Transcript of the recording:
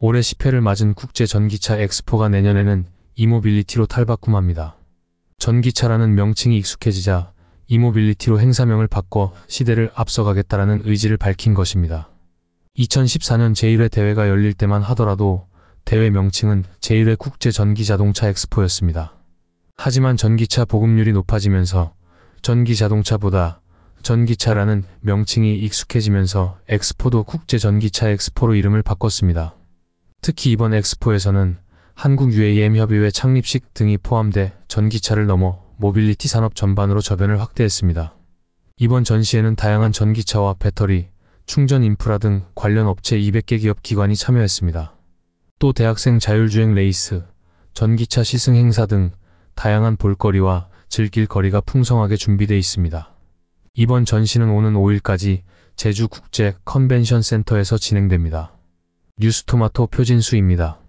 올해 10회를 맞은 국제 전기차 엑스포가 내년에는 이모빌리티로 탈바꿈합니다. 전기차라는 명칭이 익숙해지자 이모빌리티로 행사명을 바꿔 시대를 앞서가겠다라는 의지를 밝힌 것입니다. 2014년 제1회 대회가 열릴 때만 하더라도 대회 명칭은 제1회 국제 전기자동차 엑스포였습니다. 하지만 전기차 보급률이 높아지면서 전기자동차보다 전기차라는 명칭이 익숙해지면서 엑스포도 국제 전기차 엑스포로 이름을 바꿨습니다. 특히 이번 엑스포에서는 한국 UAM 협의회 창립식 등이 포함돼 전기차를 넘어 모빌리티 산업 전반으로 저변을 확대했습니다. 이번 전시에는 다양한 전기차와 배터리, 충전 인프라 등 관련 업체 200개 기업 기관이 참여했습니다. 또 대학생 자율주행 레이스, 전기차 시승 행사 등 다양한 볼거리와 즐길 거리가 풍성하게 준비되어 있습니다. 이번 전시는 오는 5일까지 제주 국제 컨벤션 센터에서 진행됩니다. 뉴스토마토 표진수입니다.